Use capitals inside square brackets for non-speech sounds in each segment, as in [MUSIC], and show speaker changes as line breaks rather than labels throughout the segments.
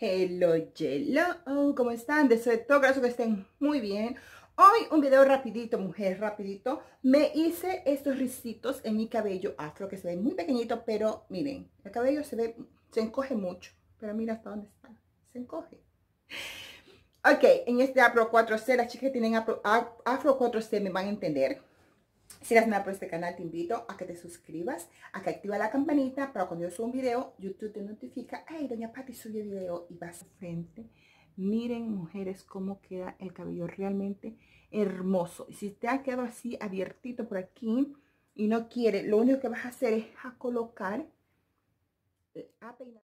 Hello, hello, ¿cómo están? Deseo todo caso que estén muy bien. Hoy un video rapidito, mujer, rapidito. Me hice estos risitos en mi cabello afro que se ve muy pequeñito, pero miren, el cabello se ve, se encoge mucho. Pero mira hasta dónde está, se encoge. Ok, en este afro 4C, las chicas que tienen afro, afro 4C me van a entender. Si eres nueva por este canal, te invito a que te suscribas, a que activa la campanita para cuando yo suba un video, YouTube te notifica, hey, doña Patti sube video y vas frente. Miren, mujeres, cómo queda el cabello realmente hermoso. Y si te ha quedado así abiertito por aquí y no quiere, lo único que vas a hacer es a colocar, eh, a peinar.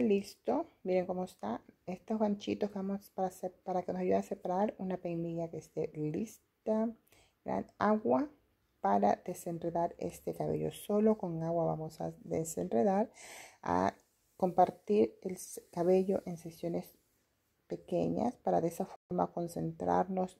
listo. Miren cómo está. Estos ganchitos vamos para, hacer, para que nos ayude a separar una peinilla que esté lista. Gran agua para desenredar este cabello. Solo con agua vamos a desenredar, a compartir el cabello en sesiones pequeñas para de esa forma concentrarnos,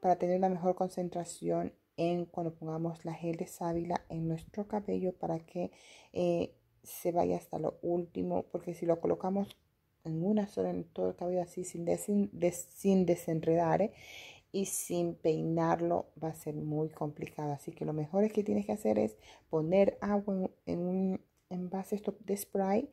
para tener una mejor concentración en cuando pongamos la gel de sábila en nuestro cabello para que eh, se vaya hasta lo último, porque si lo colocamos en una sola, en todo el cabello así, sin, sin desenredar ¿eh? y sin peinarlo, va a ser muy complicado. Así que lo mejor es que tienes que hacer es poner agua en, en un envase de spray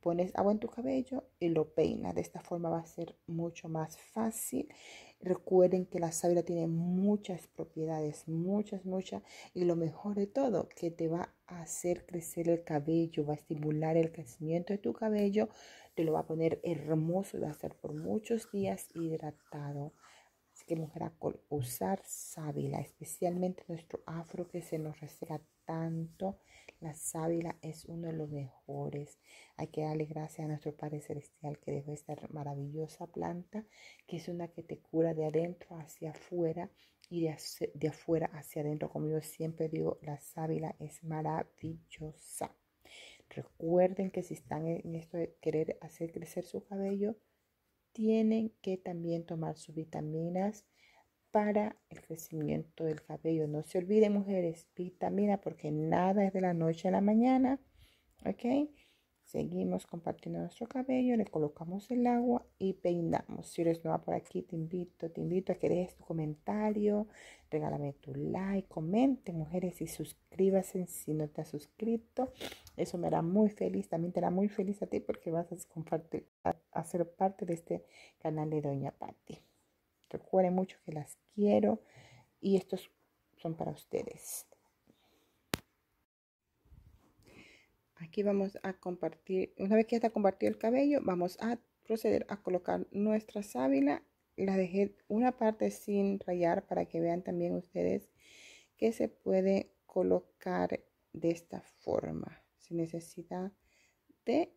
pones agua en tu cabello y lo peinas. De esta forma va a ser mucho más fácil. Recuerden que la sábila tiene muchas propiedades, muchas, muchas. Y lo mejor de todo, que te va a hacer crecer el cabello, va a estimular el crecimiento de tu cabello, te lo va a poner hermoso y va a estar por muchos días hidratado que mujer acol, usar sábila, especialmente nuestro afro que se nos reserva tanto. La sábila es uno de los mejores. Hay que darle gracias a nuestro Padre Celestial que dejó esta maravillosa planta, que es una que te cura de adentro hacia afuera y de, de afuera hacia adentro. Como yo siempre digo, la sábila es maravillosa. Recuerden que si están en esto de querer hacer crecer su cabello, tienen que también tomar sus vitaminas para el crecimiento del cabello. No se olviden, mujeres, vitamina, porque nada es de la noche a la mañana. ¿Ok? Seguimos compartiendo nuestro cabello, le colocamos el agua y peinamos. Si eres nueva por aquí, te invito, te invito a que dejes tu comentario, regálame tu like, comente, mujeres, y suscríbase si no te has suscrito. Eso me hará muy feliz, también te hará muy feliz a ti porque vas a compartir hacer parte de este canal de Doña Patti. Recuerden mucho que las quiero y estos son para ustedes. Aquí vamos a compartir, una vez que está compartido el cabello, vamos a proceder a colocar nuestra sábila. La dejé una parte sin rayar para que vean también ustedes que se puede colocar de esta forma, sin necesidad de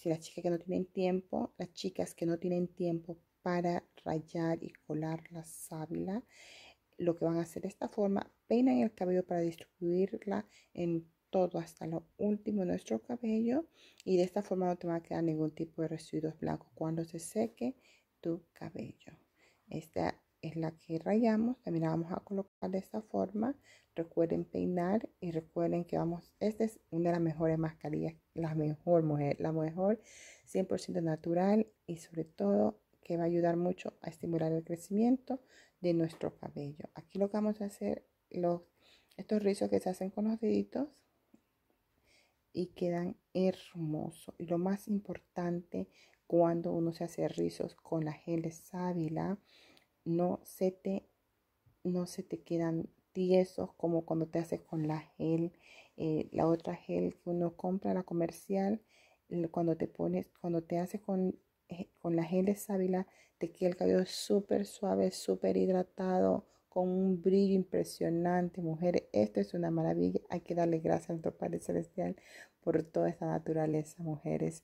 si las chicas que no tienen tiempo, las chicas que no tienen tiempo para rayar y colar la sábila, lo que van a hacer de esta forma, peinan el cabello para distribuirla en todo hasta lo último de nuestro cabello y de esta forma no te va a quedar ningún tipo de residuos blancos cuando se seque tu cabello. Esta es la que rayamos, también la vamos a colocar de esta forma, Recuerden peinar y recuerden que vamos, esta es una de las mejores mascarillas, la mejor mujer, la mejor 100% natural y sobre todo que va a ayudar mucho a estimular el crecimiento de nuestro cabello. Aquí lo que vamos a hacer, los, estos rizos que se hacen con los deditos y quedan hermosos. Y lo más importante cuando uno se hace rizos con la gel sábila, no se te, no se te quedan eso como cuando te haces con la gel, eh, la otra gel que uno compra, la comercial, cuando te pones, cuando te haces con, eh, con la gel de sábila, te queda el cabello súper suave, súper hidratado, con un brillo impresionante. Mujeres, esto es una maravilla. Hay que darle gracias al nuestro Padre Celestial por toda esta naturaleza, mujeres.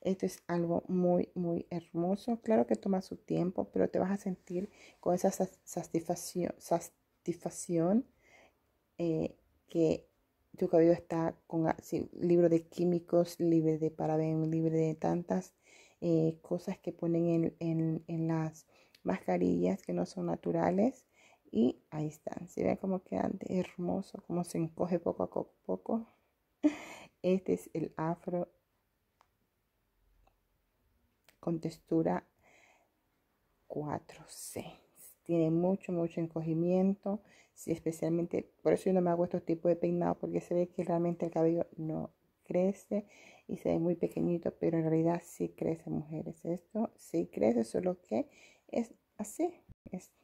Esto es algo muy, muy hermoso. Claro que toma su tiempo, pero te vas a sentir con esa satisfacción eh, que tu cabello está con ah, libro de químicos, libre de parabén libre de tantas eh, cosas que ponen en, las mascarillas que no son naturales. Y ahí están. Se ve como quedan hermosos hermoso, como se encoge poco a poco. [LAUGHS] Este es el afro con textura 4C tiene mucho, mucho encogimiento, si especialmente, por eso yo no me hago estos tipos de peinados porque se ve que realmente el cabello no crece y se ve muy pequeñito, pero en realidad sí crece, mujeres. Esto sí crece, solo que es así. Es